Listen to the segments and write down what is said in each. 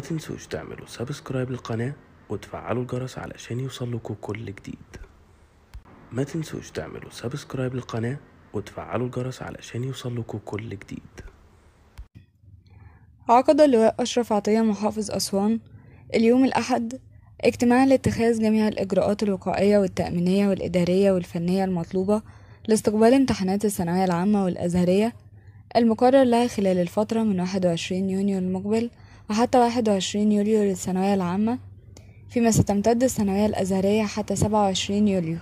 تنسوش تعملوا سبسكرايب للقناة وتفعلوا الجرس علشان يوصلكوا كل جديد ما تنسوش تعملوا سبسكرايب للقناة وتفعلوا الجرس علشان يوصلكوا كل جديد عقد اللواء أشرف عطية محافظ أسوان اليوم الأحد اجتماع لاتخاذ جميع الإجراءات الوقائية والتأمينية والإدارية والفنية المطلوبة لاستقبال امتحانات الثانوية العامة والأزهرية المقرر لها خلال الفترة من 21 يونيو المقبل وحتى واحد وعشرين يوليو للثانوية العامة فيما ستمتد الثانوية الأزهرية حتى سبعة وعشرين يوليو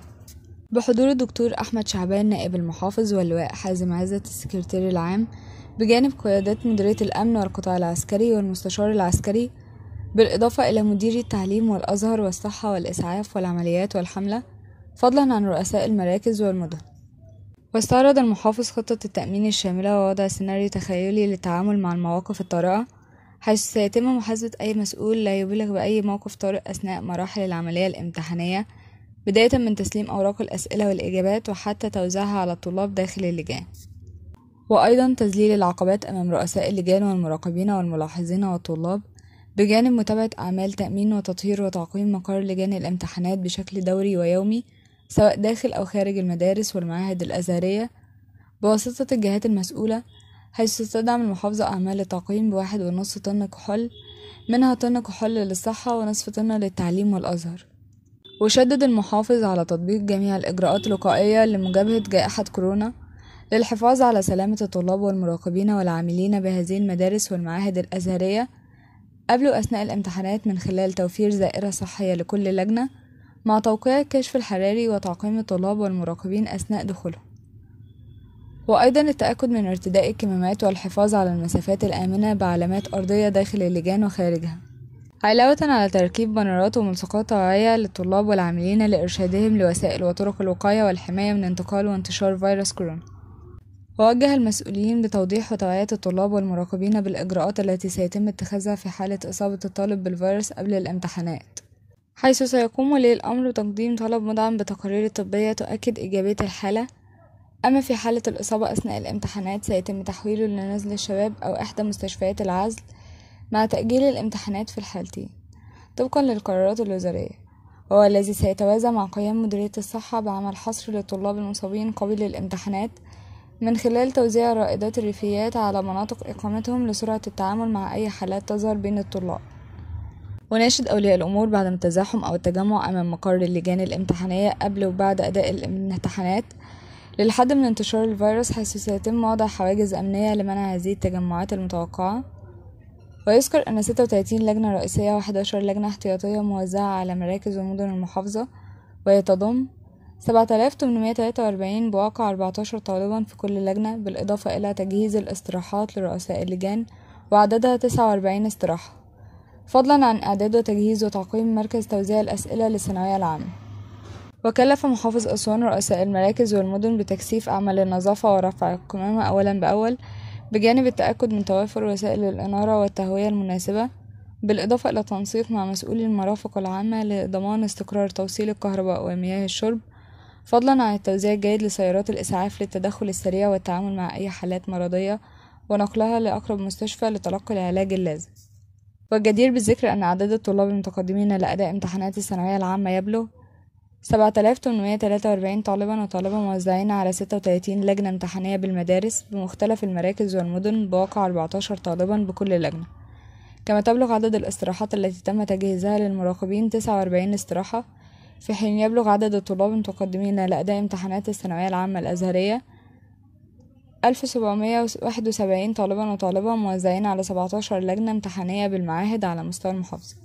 بحضور الدكتور أحمد شعبان نائب المحافظ واللواء حازم عزة السكرتير العام بجانب قيادات مديرية الأمن والقطاع العسكري والمستشار العسكري بالإضافة إلى مديري التعليم والأزهر والصحة والإسعاف والعمليات والحملة فضلا عن رؤساء المراكز والمدن واستعرض المحافظ خطة التأمين الشاملة ووضع سيناريو تخيلي للتعامل مع المواقف الطارئة حيث سيتم محاسبة أي مسؤول لا يبلغ بأي موقف طارئ أثناء مراحل العملية الامتحانية بداية من تسليم أوراق الأسئلة والإجابات وحتى توزيعها على الطلاب داخل اللجان وأيضا تذليل العقبات أمام رؤساء اللجان والمراقبين والملاحظين والطلاب بجانب متابعة أعمال تأمين وتطهير وتعقيم مقر لجان الامتحانات بشكل دوري ويومي سواء داخل أو خارج المدارس والمعاهد الأزهرية بواسطة الجهات المسؤولة حيث تدعم المحافظة أعمال التعقيم بواحد ونص طن كحول منها طن كحول للصحة ونصف طن للتعليم والأزهر وشدد المحافظ على تطبيق جميع الإجراءات الوقائية لمجابهة جائحة كورونا للحفاظ على سلامة الطلاب والمراقبين والعاملين بهذه المدارس والمعاهد الأزهرية قبل وأثناء الامتحانات من خلال توفير زائرة صحية لكل لجنة مع توقيع الكشف الحراري وتعقيم الطلاب والمراقبين أثناء دخولهم وأيضا التأكد من ارتداء الكمامات والحفاظ على المسافات الآمنة بعلامات أرضية داخل اللجان وخارجها علاوة على تركيب بنرات وملصقات توعية للطلاب والعاملين لإرشادهم لوسائل وطرق الوقاية والحماية من انتقال وانتشار فيروس كورونا ووجه المسؤولين بتوضيح وتوعية الطلاب والمراقبين بالإجراءات التي سيتم اتخاذها في حالة إصابة الطالب بالفيروس قبل الامتحانات حيث سيقوم ولي الأمر بتقديم طلب مدعم بتقارير طبية تؤكد إيجابية الحالة أما في حالة الإصابة أثناء الامتحانات سيتم تحويله لنزل الشباب أو إحدى مستشفيات العزل مع تأجيل الامتحانات في الحالتين طبقا للقرارات الوزارية وهو الذي سيتوازى مع قيام مديرية الصحة بعمل حصر للطلاب المصابين قبيل الامتحانات من خلال توزيع رائدات الريفيات على مناطق إقامتهم لسرعة التعامل مع أي حالات تظهر بين الطلاب وناشد أولياء الأمور بعدم التزاحم أو التجمع أمام مقر اللجان الامتحانية قبل وبعد أداء الامتحانات للحد من انتشار الفيروس حيث سيتم وضع حواجز أمنية لمنع هذه التجمعات المتوقعة ويذكر أن ستة وتلاتين لجنة رئيسية و11 لجنة احتياطية موزعة على مراكز ومدن المحافظة ويتضم 7843 تمنمية تلاتة وأربعين بواقع أربعتاشر طالبا في كل لجنة بالإضافة إلى تجهيز الاستراحات لرؤساء اللجان وعددها تسعة وأربعين استراحة فضلا عن إعداد وتجهيز وتعقيم مركز توزيع الأسئلة للثانوية العامة وكلف محافظ أسوان رؤساء المراكز والمدن بتكثيف أعمال النظافة ورفع القمامة أولا بأول بجانب التأكد من توافر وسائل الإنارة والتهوية المناسبة بالإضافة إلى تنسيق مع مسؤولي المرافق العامة لضمان استقرار توصيل الكهرباء ومياه الشرب فضلا عن التوزيع الجيد لسيارات الإسعاف للتدخل السريع والتعامل مع أي حالات مرضية ونقلها لأقرب مستشفى لتلقي العلاج اللازم والجدير بالذكر أن عدد الطلاب المتقدمين لأداء امتحانات الثانوية العامة يبلغ 7843 طالبا وطالبة موزعين على 36 لجنة امتحانية بالمدارس بمختلف المراكز والمدن بواقع 14 طالبا بكل لجنة كما تبلغ عدد الاستراحات التي تم تجهيزها للمراقبين 49 استراحة في حين يبلغ عدد الطلاب المتقدمين لأداء امتحانات الثانوية العامة الأزهرية 1771 طالبا وطالبة موزعين على 17 لجنة امتحانية بالمعاهد على مستوى المحافظة